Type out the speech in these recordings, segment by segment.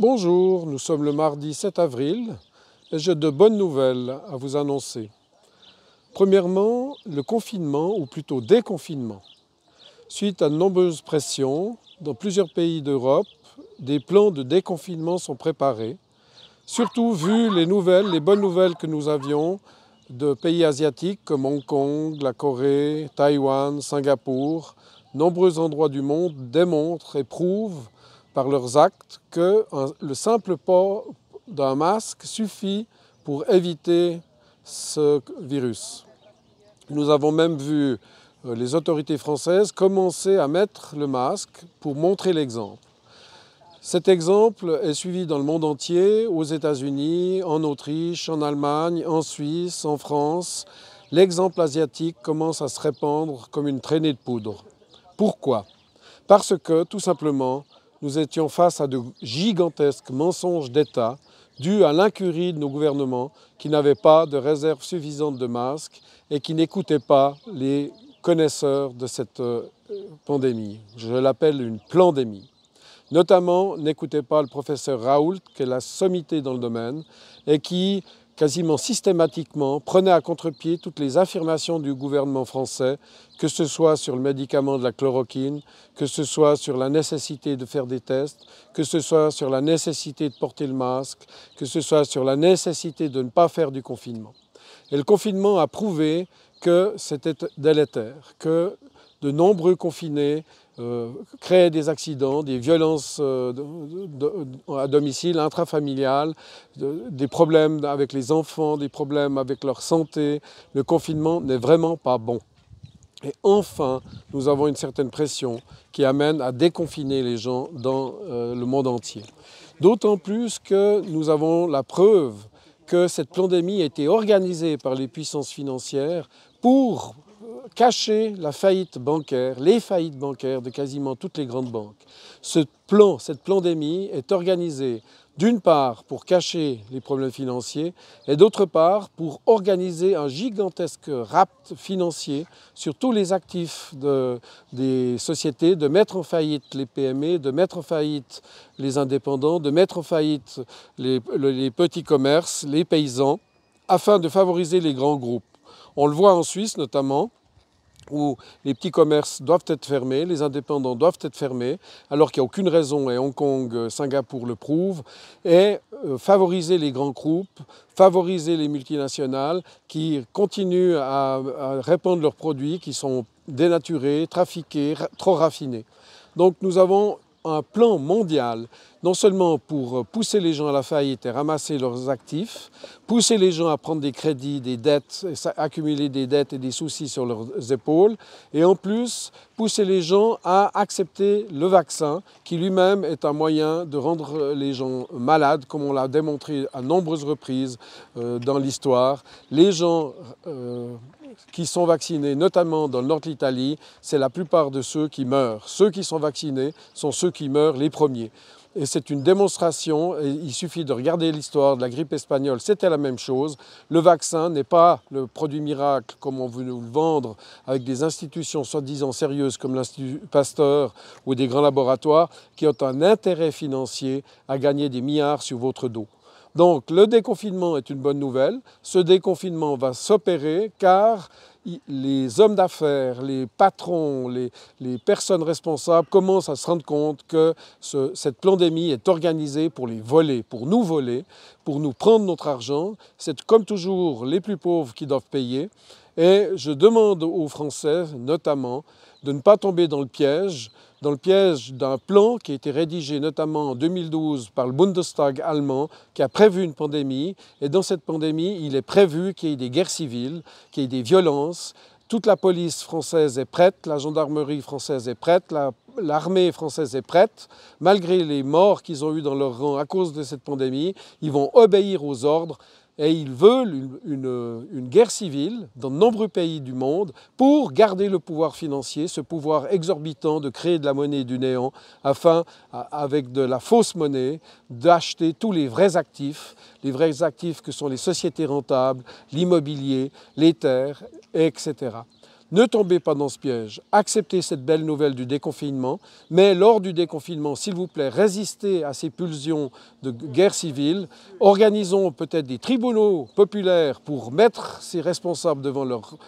Bonjour, nous sommes le mardi 7 avril et j'ai de bonnes nouvelles à vous annoncer. Premièrement, le confinement, ou plutôt déconfinement. Suite à de nombreuses pressions, dans plusieurs pays d'Europe, des plans de déconfinement sont préparés, surtout vu les nouvelles, les bonnes nouvelles que nous avions de pays asiatiques comme Hong Kong, la Corée, Taïwan, Singapour. Nombreux endroits du monde démontrent et prouvent par leurs actes que le simple port d'un masque suffit pour éviter ce virus. Nous avons même vu euh, les autorités françaises commencer à mettre le masque pour montrer l'exemple. Cet exemple est suivi dans le monde entier, aux États-Unis, en Autriche, en Allemagne, en Suisse, en France. L'exemple asiatique commence à se répandre comme une traînée de poudre. Pourquoi Parce que, tout simplement, nous étions face à de gigantesques mensonges d'État dus à l'incurie de nos gouvernements qui n'avaient pas de réserve suffisante de masques et qui n'écoutaient pas les connaisseurs de cette euh, pandémie. Je l'appelle une pandémie. Notamment, n'écoutez pas le professeur Raoult, qui est la sommité dans le domaine, et qui quasiment systématiquement, prenait à contre-pied toutes les affirmations du gouvernement français, que ce soit sur le médicament de la chloroquine, que ce soit sur la nécessité de faire des tests, que ce soit sur la nécessité de porter le masque, que ce soit sur la nécessité de ne pas faire du confinement. Et le confinement a prouvé que c'était délétère, que de nombreux confinés euh, créent des accidents, des violences euh, à domicile, intrafamiliales, des problèmes avec les enfants, des problèmes avec leur santé. Le confinement n'est vraiment pas bon. Et enfin, nous avons une certaine pression qui amène à déconfiner les gens dans euh, le monde entier. D'autant plus que nous avons la preuve que cette pandémie a été organisée par les puissances financières pour cacher la faillite bancaire, les faillites bancaires de quasiment toutes les grandes banques. Ce plan, cette pandémie est organisée d'une part pour cacher les problèmes financiers et d'autre part pour organiser un gigantesque rapt financier sur tous les actifs des sociétés, de mettre en faillite les PME, de mettre en faillite les indépendants, de mettre en faillite les petits commerces, les paysans, afin de favoriser les grands groupes. On le voit en Suisse notamment où les petits commerces doivent être fermés, les indépendants doivent être fermés, alors qu'il n'y a aucune raison, et Hong Kong, euh, Singapour le prouvent, et euh, favoriser les grands groupes, favoriser les multinationales qui continuent à, répandre leurs produits qui sont dénaturés, trafiqués, trop raffinés. Donc nous avons un plan mondial non seulement pour euh, pousser les gens à la faillite et ramasser leurs actifs, pousser les gens à prendre des crédits, des dettes, accumuler des dettes et des soucis sur leurs épaules, et en plus pousser les gens à accepter le vaccin, qui lui-même est un moyen de rendre les gens malades, comme on l'a démontré à nombreuses reprises euh, dans l'histoire. Les gens euh, qui sont vaccinés, notamment dans le nord de l'Italie, c'est la plupart de ceux qui meurent. Ceux qui sont vaccinés sont ceux qui meurent les premiers. Et c'est une démonstration, il suffit de regarder l'histoire de la grippe espagnole, c'était la même chose. Le vaccin n'est pas le produit miracle comme on veut nous le vendre avec des institutions soi-disant sérieuses comme l'Institut Pasteur ou des grands laboratoires qui ont un intérêt financier à gagner des milliards sur votre dos. Donc le déconfinement est une bonne nouvelle. Ce déconfinement va s'opérer car les hommes d'affaires, les patrons, les, personnes responsables commencent à se rendre compte que cette pandémie est organisée pour les voler, pour nous voler, pour nous prendre notre argent. C'est comme toujours les plus pauvres qui doivent payer. Et je demande aux Français notamment de ne pas tomber dans le piège dans le piège d'un plan qui a été rédigé notamment en 2012 par le Bundestag allemand, qui a prévu une pandémie. Et dans cette pandémie, il est prévu qu'il y ait des guerres civiles, qu'il y ait des violences. Toute la police française est prête, la gendarmerie française est prête, l'armée française est prête, malgré les morts qu'ils ont eues dans leur rang à cause de cette pandémie, ils vont obéir aux ordres et ils veulent une, guerre civile dans de nombreux pays du monde pour garder le pouvoir financier, ce pouvoir exorbitant de créer de la monnaie du néant afin, avec de la fausse monnaie, d'acheter tous les vrais actifs, les vrais actifs que sont les sociétés rentables, l'immobilier, les terres, etc. Ne tombez pas dans ce piège. Acceptez cette belle nouvelle du déconfinement, mais lors du déconfinement, s'il vous plaît, résistez à ces pulsions de guerre civile. Organisons peut-être des tribunaux populaires pour mettre ces responsables devant leurs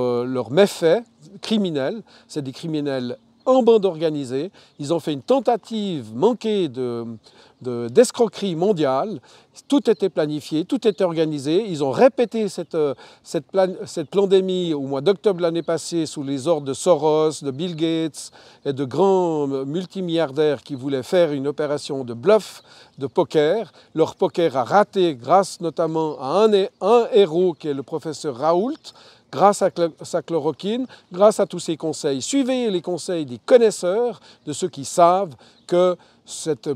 euh, méfaits criminels. C'est des criminels en bande organisée. Ils ont fait une tentative manquée de, d'escroquerie mondiale. Tout était planifié, tout était organisé. Ils ont répété cette, euh, cette, cette pandémie au mois d'octobre l'année passée sous les ordres de Soros, de Bill Gates et de grands euh, multimilliardaires qui voulaient faire une opération de bluff, de poker. Leur poker a raté grâce notamment à un, un héros qui est le professeur Raoult, grâce à sa chloroquine, grâce à tous ces conseils. Suivez les conseils des connaisseurs, de ceux qui savent que cette,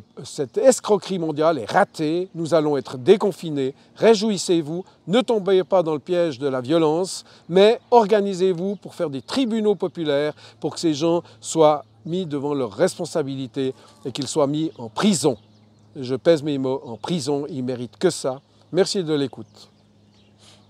escroquerie mondiale est ratée, nous allons être déconfinés, réjouissez-vous, ne tombez pas dans le piège de la violence, mais organisez-vous pour faire des tribunaux populaires, pour que ces gens soient mis devant leurs responsabilités et qu'ils soient mis en prison. Je pèse mes mots, en prison, ils méritent que ça. Merci de l'écoute.